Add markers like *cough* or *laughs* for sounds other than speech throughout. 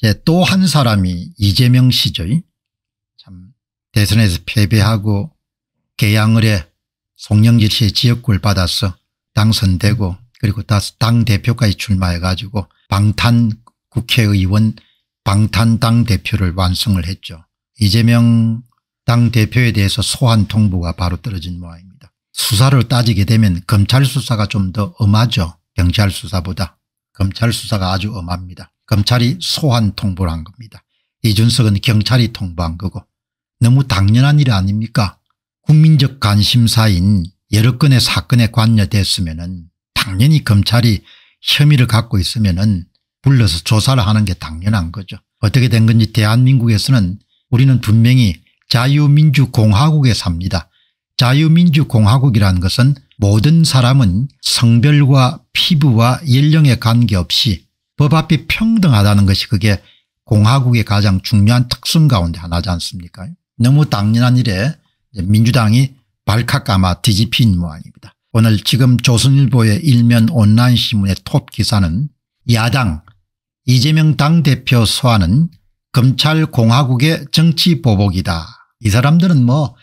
이제 또한 사람이 이재명 씨죠. 참 대선에서 패배하고 개항을 해 송영길 씨의 지역구를 받아서 당선되고 그리고 당대표까지 출마해가지고 방탄 국회의원 방탄 당대표를 완성을 했죠. 이재명 당대표에 대해서 소환 통보가 바로 떨어진 모양입니다. 수사를 따지게 되면 검찰 수사가 좀 더 엄하죠. 경찰 수사보다. 검찰 수사가 아주 엄합니다. 검찰이 소환 통보를 한 겁니다. 이준석은 경찰이 통보한 거고 너무 당연한 일 아닙니까? 국민적 관심사인 여러 건의 사건에 관여됐으면 당연히 검찰이 혐의를 갖고 있으면 불러서 조사를 하는 게 당연한 거죠. 어떻게 된 건지 대한민국에서는 우리는 분명히 자유민주공화국에 삽니다. 자유민주공화국이라는 것은 모든 사람은 성별과 피부와 연령에 관계없이 법 앞이 평등하다는 것이 그게 공화국의 가장 중요한 특성 가운데 하나지 않습니까 너무 당연한 일에 민주당이 발칵까마 뒤집힌 모양입니다. 오늘 지금 조선일보의 일면 온라인 신문의 톱 기사는 야당 이재명 당대표 소환은 검찰공화국의 정치보복이다. 이 사람들은 뭐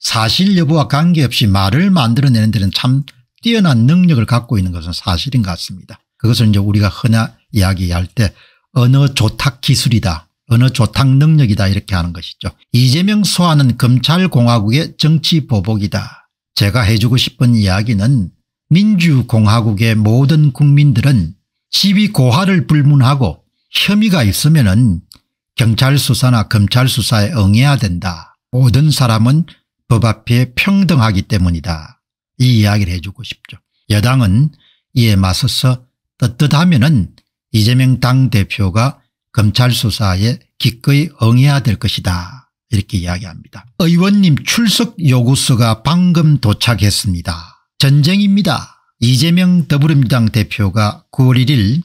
사실 여부와 관계없이 말을 만들어내는 데는 참 뛰어난 능력을 갖고 있는 것은 사실인 것 같습니다. 그것을 이제 우리가 흔히 이야기할 때 어느 조탁 기술이다. 어느 조탁 능력이다 이렇게 하는 것이죠. 이재명 소환은 검찰공화국의 정치 보복이다. 제가 해주고 싶은 이야기는 민주공화국의 모든 국민들은 시비 고하를 불문하고 혐의가 있으면 은 경찰 수사나 검찰 수사에 응해야 된다. 모든 사람은 법 앞에 평등하기 때문이다. 이 이야기를 해주고 싶죠. 여당은 이에 맞서서 떳떳하면 은 이재명 당대표가 검찰 수사에 기꺼이 응해야 될 것이다 이렇게 이야기합니다. 의원님 출석 요구서가 방금 도착했습니다. 전쟁입니다. 이재명 더불어민주당 대표가 9월 1일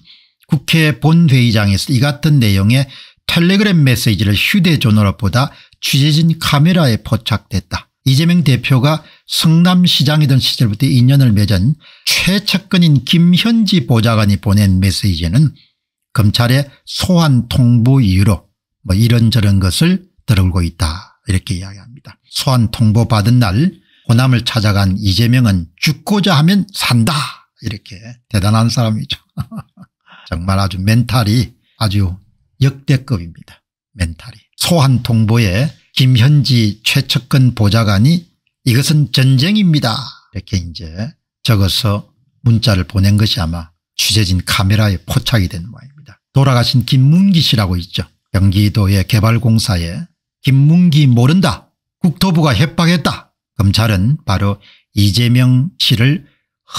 국회 본회의장에서 이 같은 내용의 텔레그램 메시지를 휴대전화로 보다 취재진 카메라에 포착됐다. 이재명 대표가 성남시장이던 시절부터 인연을 맺은 최측근인 김현지 보좌관이 보낸 메시지는 검찰의 소환 통보 이유로 뭐 이런저런 것을 들고 어오 있다 이렇게 이야기합니다. 소환 통보 받은 날 호남을 찾아간 이재명은 죽고자 하면 산다 이렇게 대단한 사람이죠. *laughs* 정말 아주 멘탈이 아주 역대급입니다. 멘탈이. 소환 통보에 김현지 최측근 보좌관이 이것은 전쟁입니다. 이렇게 이제 적어서 문자를 보낸 것이 아마 취재진 카메라에 포착이 된 모양입니다. 돌아가신 김문기 씨라고 있죠. 경기도의 개발공사에 김문기 모른다. 국토부가 협박했다. 검찰은 바로 이재명 씨를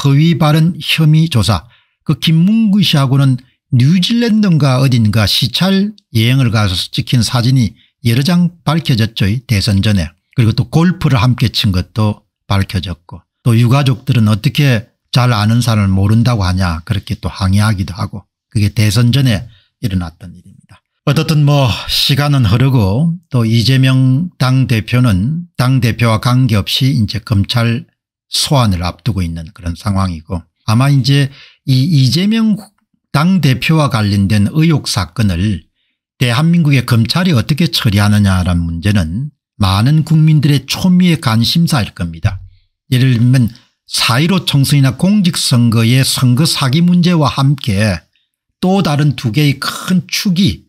허위 발언 혐의 조사 그 김문기 씨하고는 뉴질랜드인가 어딘가 시찰 여행을 가서 찍힌 사진이 여러 장 밝혀졌죠. 대선 전에. 그리고 또 골프를 함께 친 것도 밝혀졌고 또 유가족들은 어떻게 잘 아는 사람을 모른다고 하냐 그렇게 또 항의하기도 하고 그게 대선 전에 일어났던 일입니다. 어떻든 뭐 시간은 흐르고 또 이재명 당대표는 당대표와 관계없이 이제 검찰 소환을 앞두고 있는 그런 상황이고 아마 이제 이 이재명 당대표와 관련된 의혹 사건을 대한민국의 검찰이 어떻게 처리하느냐라는 문제는 많은 국민들의 초미의 관심사일 겁니다. 예를 들면 사1로 총선이나 공직선거의 선거 사기 문제와 함께 또 다른 두 개의 큰 축이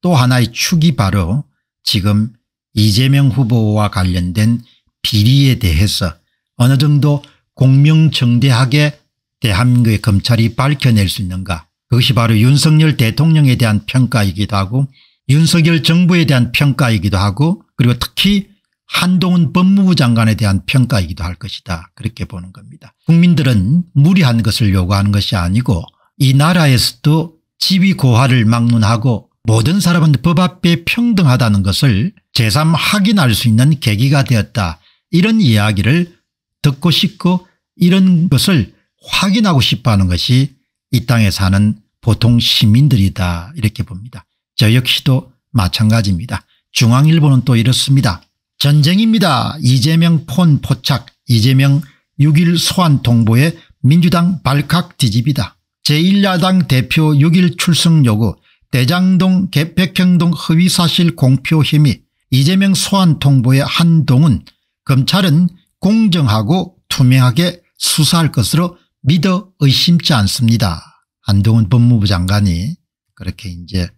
또 하나의 축이 바로 지금 이재명 후보와 관련된 비리에 대해서 어느 정도 공명정대하게 대한민국의 검찰이 밝혀낼 수 있는가 그것이 바로 윤석열 대통령에 대한 평가이기도 하고 윤석열 정부에 대한 평가이기도 하고 그리고 특히 한동훈 법무부 장관에 대한 평가이기도 할 것이다 그렇게 보는 겁니다. 국민들은 무리한 것을 요구하는 것이 아니고 이 나라에서도 지위고하를 막론하고 모든 사람은 법 앞에 평등하다는 것을 제삼 확인할 수 있는 계기가 되었다 이런 이야기를 듣고 싶고 이런 것을 확인하고 싶어하는 것이 이 땅에 사는 보통 시민들이다 이렇게 봅니다. 저 역시도 마찬가지입니다. 중앙일보는 또 이렇습니다. 전쟁입니다. 이재명 폰 포착 이재명 6일 소환 통보에 민주당 발칵 뒤집이다. 제1야당 대표 6일 출석 요구 대장동 개백형 동 허위사실 공표 혐의 이재명 소환 통보의 한동은 검찰은 공정하고 투명하게 수사할 것으로 믿어 의심치 않습니다. 한동훈 법무부 장관이 그렇게 이제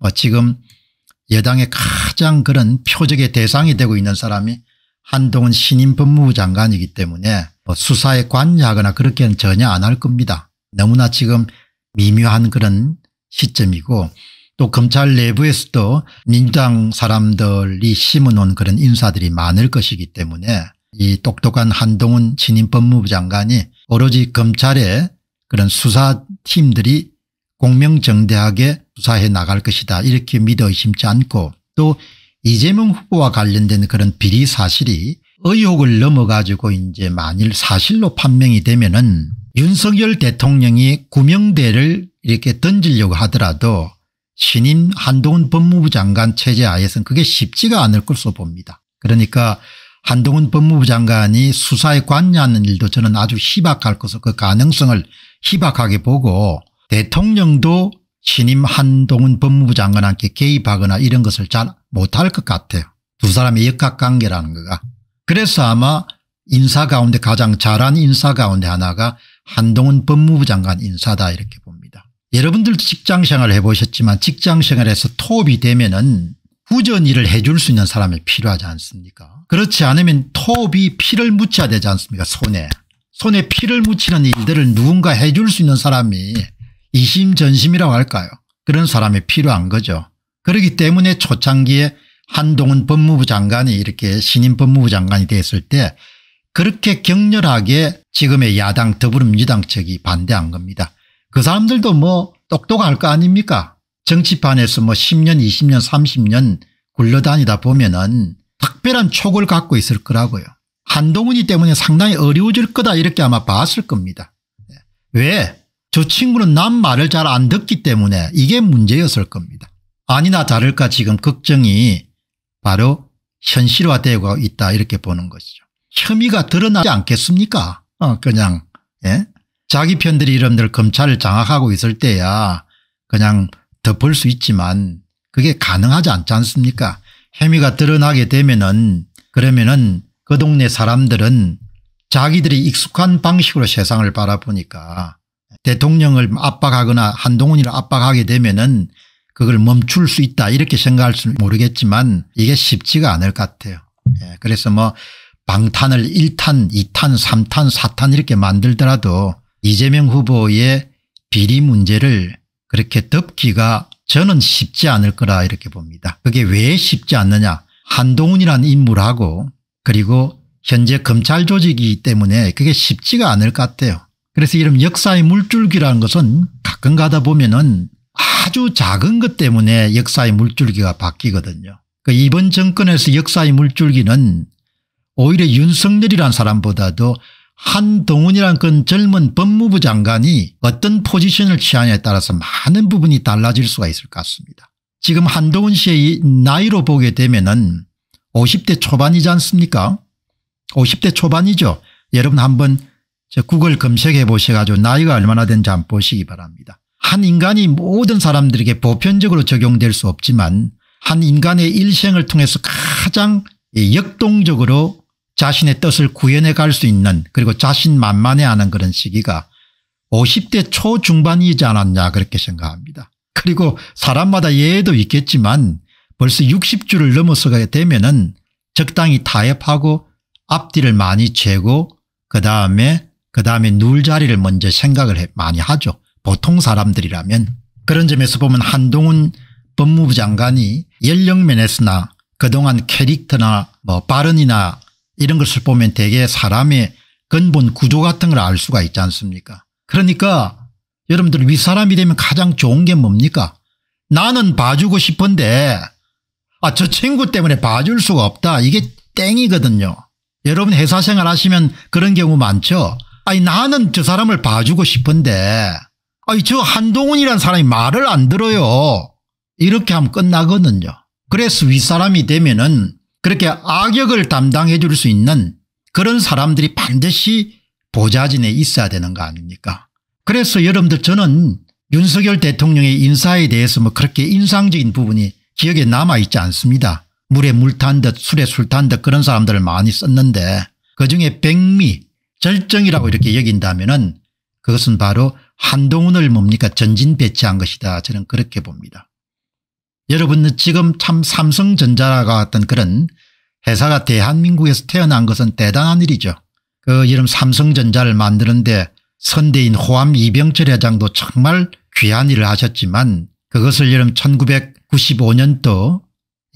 어, 지금 여당의 가장 그런 표적의 대상이 되고 있는 사람이 한동훈 신임 법무부 장관이기 때문에 뭐 수사에 관여하거나 그렇게는 전혀 안 할 겁니다. 너무나 지금 미묘한 그런 시점이고 또 검찰 내부에서도 민주당 사람들이 심어놓은 그런 인사들이 많을 것이기 때문에 이 똑똑한 한동훈 신임 법무부 장관이 오로지 검찰의 그런 수사팀들이 공명정대하게 수사해 나갈 것이다 이렇게 믿어 의심치 않고 또 이재명 후보와 관련된 그런 비리 사실이 의혹을 넘어가지고 이제 만일 사실로 판명이 되면은 윤석열 대통령이 구명대를 이렇게 던지려고 하더라도 신임 한동훈 법무부 장관 체제 하에서는 그게 쉽지가 않을 것으로 봅니다. 그러니까 한동훈 법무부 장관이 수사에 관여하는 일도 저는 아주 희박할 것으로 그 가능성을 희박하게 보고 대통령도 신임 한동훈 법무부 장관한테 개입하거나 이런 것을 잘 못할 것 같아요. 두 사람의 역학관계라는 거가. 그래서 아마 인사 가운데 가장 잘한 인사 가운데 하나가 한동훈 법무부 장관 인사다 이렇게 봅니다. 여러분들도 직장생활을 해보셨지만 직장생활에서 톱이 되면 은 후전 일을 해줄 수 있는 사람이 필요하지 않습니까 그렇지 않으면 톱이 피를 묻혀야 되지 않습니까 손에. 손에 피를 묻히는 일들을 누군가 해줄 수 있는 사람이 이심전심이라고 할까요 그런 사람이 필요한 거죠. 그렇기 때문에 초창기에 한동훈 법무부 장관이 이렇게 신임 법무부 장관이 됐을 때 그렇게 격렬하게 지금의 야당 더불어민주당 측이 반대한 겁니다. 그 사람들도 뭐 똑똑할 거 아닙니까 정치판에서 뭐 10년 20년 30년 굴러다니다 보면 은 특별한 촉을 갖고 있을 거라고요. 한동훈이 때문에 상당히 어려워질 거다 이렇게 아마 봤을 겁니다. 네. 왜저 친구는 남 말을 잘 안 듣기 때문에 이게 문제였을 겁니다. 아니나 다를까 지금 걱정이 바로 현실화되고 있다 이렇게 보는 것이죠. 혐의가 드러나지 않겠습니까? 어 그냥 예? 자기 편들이 이런들 검찰을 장악하고 있을 때야 그냥 덮을 수 있지만 그게 가능하지 않지 않습니까? 혐의가 드러나게 되면은 그러면은 그 동네 사람들은 자기들이 익숙한 방식으로 세상을 바라보니까 대통령을 압박하거나 한동훈이를 압박하게 되면은 그걸 멈출 수 있다 이렇게 생각할 수는 모르겠지만 이게 쉽지가 않을 것 같아요. 예. 그래서 뭐 방탄을 1탄 2탄 3탄 4탄 이렇게 만들더라도 이재명 후보의 비리 문제를 그렇게 덮기가 저는 쉽지 않을 거라 이렇게 봅니다. 그게 왜 쉽지 않느냐 한동훈이라는 인물하고 그리고 현재 검찰 조직이기 때문에 그게 쉽지가 않을 것 같아요. 그래서 이런 역사의 물줄기라는 것은 가끔 가다 보면은 아주 작은 것 때문에 역사의 물줄기가 바뀌거든요. 그 이번 정권에서 역사의 물줄기는 오히려 윤석열이란 사람보다도 한동훈이란 그 젊은 법무부 장관이 어떤 포지션을 취하냐에 따라서 많은 부분이 달라질 수가 있을 것 같습니다. 지금 한동훈 씨의 나이로 보게 되면 은 50대 초반이지 않습니까 50대 초반이죠. 여러분 한번 구글 검색해 보셔가지고 나이가 얼마나 된지 한번 보시기 바랍니다. 한 인간이 모든 사람들에게 보편적으로 적용될 수 없지만 한 인간의 일생을 통해서 가장 역동적으로 자신의 뜻을 구현해 갈 수 있는 그리고 자신 만만해하는 그런 시기가 50대 초중반이지 않았냐 그렇게 생각합니다. 그리고 사람마다 예외도 있겠지만 벌써 60주를 넘어서게 되면 은 적당히 타협하고 앞뒤를 많이 재고 그 다음에 그 다음에 누울 자리를 먼저 생각을 많이 하죠. 보통 사람들이라면. 그런 점에서 보면 한동훈 법무부 장관이 연령면에서나 그동안 캐릭터나 뭐 발언이나 이런 것을 보면 대개 사람의 근본 구조 같은 걸 알 수가 있지 않습니까 그러니까 여러분들 윗사람이 되면 가장 좋은 게 뭡니까 나는 봐주고 싶은데 아 저 친구 때문에 봐줄 수가 없다 이게 땡이거든요 여러분 회사 생활 하시면 그런 경우 많죠 아니 나는 저 사람을 봐주고 싶은데 아니 저 한동훈이란 사람이 말을 안 들어요. 이렇게 하면 끝나거든요. 그래서 윗사람이 되면은 그렇게 악역을 담당해 줄 수 있는 그런 사람들이 반드시 보좌진에 있어야 되는 거 아닙니까? 그래서 여러분들 저는 윤석열 대통령의 인사에 대해서 뭐 그렇게 인상적인 부분이 기억에 남아있지 않습니다. 물에 물 탄 듯 술에 술 탄 듯 그런 사람들을 많이 썼는데 그중에 백미 절정이라고 이렇게 여긴다면 은 그것은 바로 한동훈을 뭡니까 전진 배치한 것이다 저는 그렇게 봅니다. 여러분 은 지금 참삼성전자라고같던 그런 회사가 대한민국에서 태어난 것은 대단한 일이죠. 그 이름 삼성전자를 만드는데 선대인 호암 이병철 회장도 정말 귀한 일을 하셨지만 그것을 이름 1995년도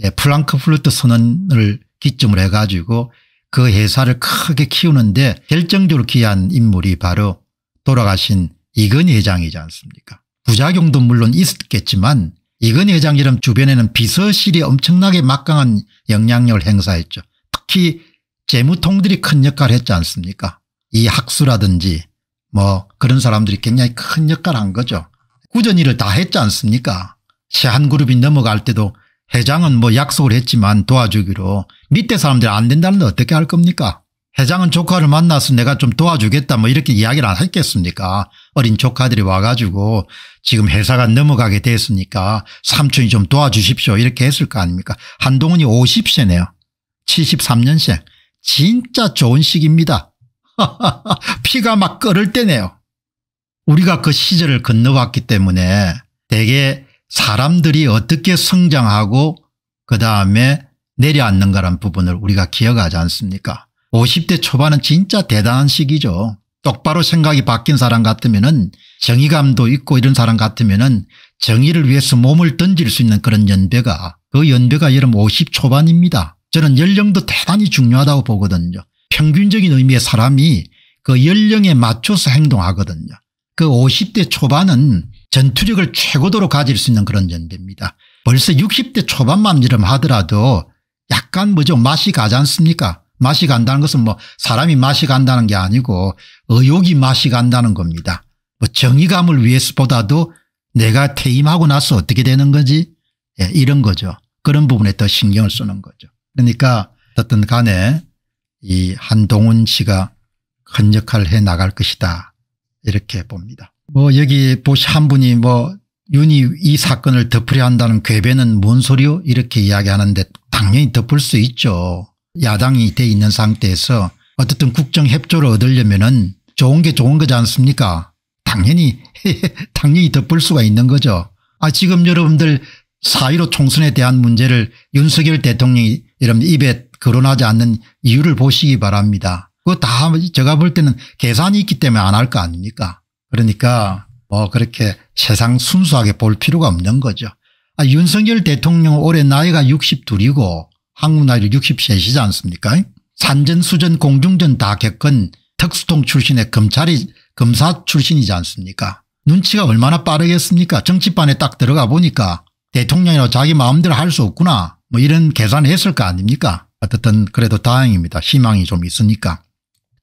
예, 플랑크플루트 선언을 기점으로 해가지고 그 회사를 크게 키우는데 결정적으로 귀한 인물이 바로 돌아가신 이건 회장이지 않습니까 부작용도 물론 있었겠지만 이건회장 이름 주변에는 비서실이 엄청나게 막강한 영향력을 행사했죠. 특히 재무통들이 큰 역할을 했지 않습니까 이 학수라든지 뭐 그런 사람들이 굉장히 큰 역할을 한 거죠. 꾸준히를 다 했지 않습니까 세한그룹이 넘어갈 때도 회장은 뭐 약속을 했지만 도와주기로 밑에 사람들 안 된다는데 어떻게 할 겁니까? 회장은 조카를 만나서 내가 좀 도와주겠다 뭐 이렇게 이야기를 안 했겠습니까 어린 조카들이 와가지고 지금 회사가 넘어가게 됐으니까 삼촌이 좀 도와주십시오 이렇게 했을 거 아닙니까 한동훈이 50세네요 73년생 진짜 좋은 시기입니다 *laughs* 피가 막 끓을 때네요 우리가 그 시절을 건너왔기 때문에 대개 사람들이 어떻게 성장하고 그 다음에 내려앉는가란 부분을 우리가 기억하지 않습니까 50대 초반은 진짜 대단한 시기죠. 똑바로 생각이 바뀐 사람 같으면 은 정의감도 있고 이런 사람 같으면 은 정의를 위해서 몸을 던질 수 있는 그런 연배가 그 연배가 여름 50 초반입니다. 저는 연령도 대단히 중요하다고 보거든요. 평균적인 의미의 사람이 그 연령에 맞춰서 행동하거든요. 그 50대 초반은 전투력을 최고도로 가질 수 있는 그런 연대입니다. 벌써 60대 초반만 이름하더라도 약간 뭐죠 맛이 가지 않습니까 맛이 간다는 것은 뭐 사람이 맛이 간다는 게 아니고 의욕이 맛이 간다는 겁니다. 뭐 정의감을 위해서보다도 내가 퇴임하고 나서 어떻게 되는 거지 예, 이런 거죠. 그런 부분에 더 신경을 쓰는 거죠. 그러니까 어떤 간에 이 한동훈 씨가 큰 역할을 해 나갈 것이다 이렇게 봅니다. 뭐 여기 보시 한 분이 뭐 윤이 이 사건을 덮으려 한다는 괴변은 뭔 소리요 이렇게 이야기하는데 당연히 덮을 수 있죠. 야당이 돼 있는 상태에서 어쨌든 국정협조를 얻으려면 은 좋은 게 좋은 거지 않습니까 당연히 *laughs* 당연히 덮을 수가 있는 거죠. 아 지금 여러분들 사1로 총선에 대한 문제를 윤석열 대통령이 여러분 입에 거론하지 않는 이유를 보시기 바랍니다. 그거 다 제가 볼 때는 계산이 있기 때문에 안 할 거 아닙니까 그러니까 뭐 그렇게 세상 순수하게 볼 필요가 없는 거죠. 아, 윤석열 대통령 올해 나이가 62이고 한국 나이로 63이지 않습니까? 산전 수전 공중전 다 겪은 특수통 출신의 검찰이 검사 출신이지 않습니까? 눈치가 얼마나 빠르겠습니까? 정치판에 딱 들어가 보니까 대통령이라 자기 마음대로 할 수 없구나 뭐 이런 계산을 했을 거 아닙니까? 어쨌든 그래도 다행입니다. 희망이 좀 있으니까.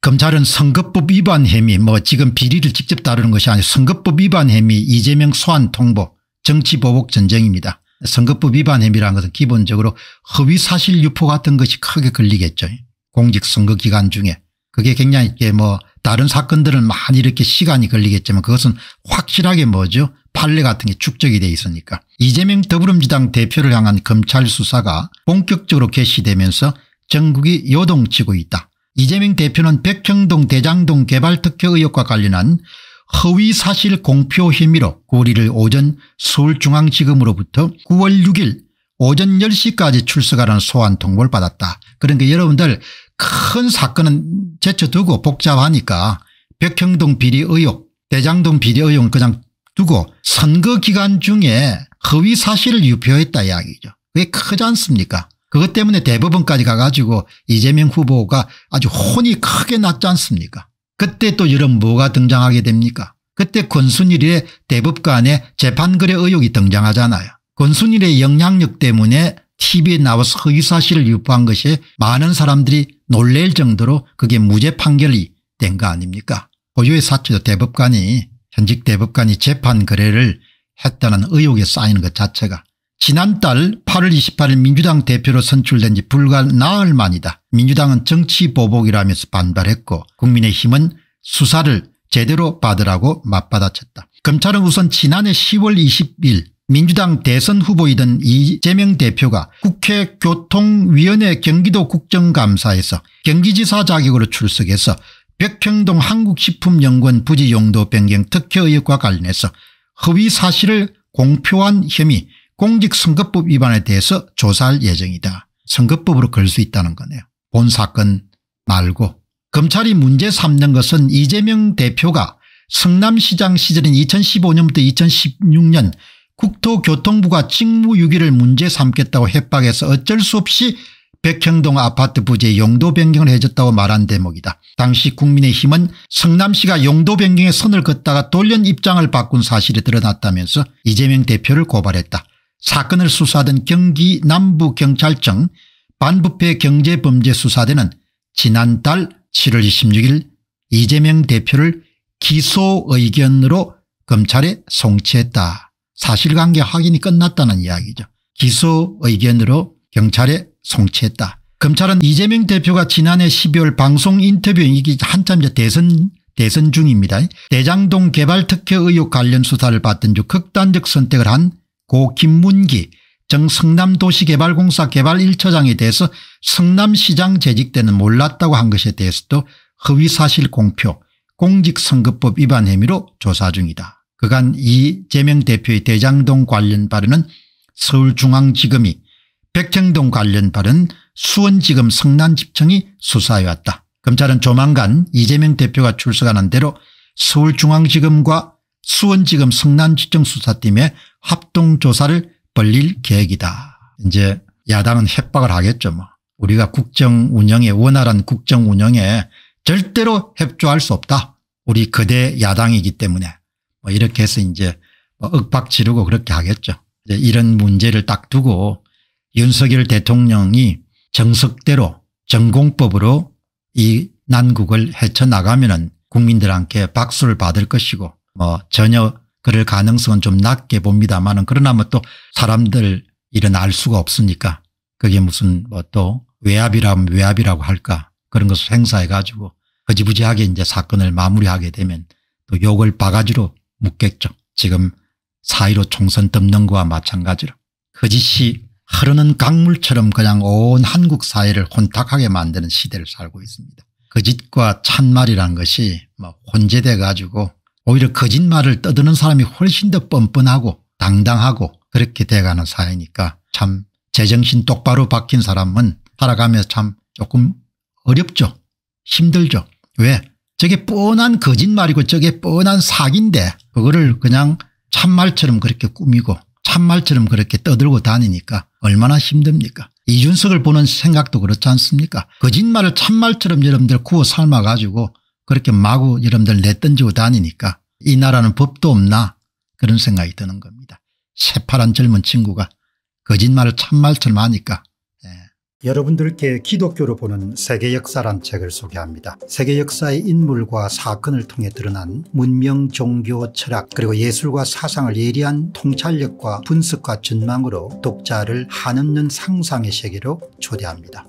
검찰은 선거법 위반 혐의 뭐 지금 비리를 직접 다루는 것이 아니고 선거법 위반 혐의 이재명 소환 통보 정치보복 전쟁입니다. 선거법 위반 혐의라는 것은 기본적으로 허위사실 유포 같은 것이 크게 걸리겠죠. 공직선거 기간 중에 그게 굉장히 이게 뭐 다른 사건들은 많이 이렇게 시간이 걸리겠지만 그것은 확실하게 뭐죠 판례 같은 게 축적이 돼 있으니까 이재명 더불어민주당 대표를 향한 검찰 수사가 본격적으로 개시되면서 전국이 요동치고 있다. 이재명 대표는 백청동 대장동 개발특혜 의혹과 관련한 허위사실 공표 혐의로 고리를 오전 서울중앙지검으로부터 9월 6일 오전 10시까지 출석하라는 소환 통보를 받았다. 그러니까 여러분들 큰 사건은 제쳐두고 복잡하니까 백형동 비리 의혹 대장동 비리 의혹은 그냥 두고 선거 기간 중에 허위 사실을 유포했다 이야기죠. 그게 크지 않습니까 그것 때문에 대법원까지 가가지고 이재명 후보가 아주 혼이 크게 났지 않습니까 그때 또 이런 뭐가 등장하게 됩니까 그때 권순일의 대법관의 재판거래 의혹이 등장하잖아요 권순일의 영향력 때문에 TV에 나와서 허위사실을 유포한 것이 많은 사람들이 놀랄 정도로 그게 무죄 판결이 된 거 아닙니까 고유의 사치도 대법관이 현직 대법관이 재판 거래를 했다는 의혹에 쌓이는 것 자체가 지난달 8월 28일 민주당 대표로 선출된 지 불과 나흘 만이다. 민주당은 정치보복이라면서 반발했고 국민의힘은 수사를 제대로 받으라고 맞받아쳤다. 검찰은 우선 지난해 10월 20일 민주당 대선 후보이던 이재명 대표가 국회 교통위원회 경기도 국정감사에서 경기지사 자격으로 출석해서 백평동 한국식품연구원 부지 용도 변경 특혜 의혹과 관련해서 허위 사실을 공표한 혐의 공직선거법 위반에 대해서 조사할 예정이다. 선거법으로 걸 수 있다는 거네요. 본 사건 말고 검찰이 문제 삼는 것은 이재명 대표가 성남시장 시절인 2015년부터 2016년 국토교통부가 직무유기를 문제 삼겠다고 협박해서 어쩔 수 없이 백형동 아파트 부지의 용도 변경을 해줬다고 말한 대목이다. 당시 국민의힘은 성남시가 용도 변경의 선을 긋다가 돌연 입장을 바꾼 사실이 드러났다면서 이재명 대표를 고발했다. 사건을 수사하던 경기 남부경찰청 반부패 경제범죄수사대는 지난달 7월 26일 이재명 대표를 기소 의견으로 검찰에 송치했다. 사실관계 확인이 끝났다는 이야기죠. 기소 의견으로 경찰에 송치했다. 검찰은 이재명 대표가 지난해 12월 방송 인터뷰 이기 한참 대선 대선 중입니다. 대장동 개발 특혜 의혹 관련 수사를 받던 중 극단적 선택을 한고 김문기 정 성남도시개발공사 개발 1처장에 대해서 성남시장 재직 때는 몰랐다고 한 것에 대해서도 허위사실 공표 공직선거법 위반 혐의로 조사 중이다. 그간 이재명 대표의 대장동 관련 발언은 서울중앙지검이 백정동 관련 발언 수원지검 성남지청이 수사해왔다. 검찰은 조만간 이재명 대표가 출석하는 대로 서울중앙지검과 수원지검 성남지청 수사팀에 합동조사를 벌릴 계획이다. 이제 야당은 협박을 하겠죠. 뭐. 우리가 국정운영에 원활한 국정운영에 절대로 협조할 수 없다. 우리 거대 야당이기 때문에 뭐 이렇게 해서 이제 억박 뭐 지르고 그렇게 하겠죠. 이제 이런 문제를 딱 두고 윤석열 대통령이 정석대로 전공법으로 이 난국을 헤쳐나가면 은 국민들한테 박수를 받을 것이고 뭐 전혀 그럴 가능성은 좀 낮게 봅니다만은 그러나 뭐 또 사람들 일은 알 수가 없으니까 그게 무슨 뭐 또 외압이라면 외압이라고 할까 그런 것을 행사해 가지고 거지부지하게 이제 사건을 마무리하게 되면 또 욕을 바가지로 묻겠죠. 지금 4.15 총선 뜯는 거와 마찬가지로 거짓이 흐르는 강물처럼 그냥 온 한국 사회를 혼탁하게 만드는 시대를 살고 있습니다. 거짓과 찬말이란 것이 뭐 혼재돼 가지고 오히려 거짓말을 떠드는 사람이 훨씬 더 뻔뻔하고 당당하고 그렇게 돼가는 사회니까 참 제정신 똑바로 박힌 사람은 살아가며 참 조금 어렵죠. 힘들죠. 왜? 저게 뻔한 거짓말이고 저게 뻔한 사기인데 그거를 그냥 참말처럼 그렇게 꾸미고 참말처럼 그렇게 떠들고 다니니까 얼마나 힘듭니까? 이준석을 보는 생각도 그렇지 않습니까? 거짓말을 참말처럼 여러분들 구워 삶아가지고 그렇게 마구 여러분들 내던지고 다니니까 이 나라는 법도 없나 그런 생각이 드는 겁니다. 새파란 젊은 친구가 거짓말을 참말처럼 하니까 예. 여러분들께 기독교로 보는 세계 역사란 책을 소개합니다. 세계 역사의 인물과 사건을 통해 드러난 문명, 종교, 철학 그리고 예술과 사상을 예리한 통찰력과 분석과 전망으로 독자를 한없는 상상의 세계로 초대합니다.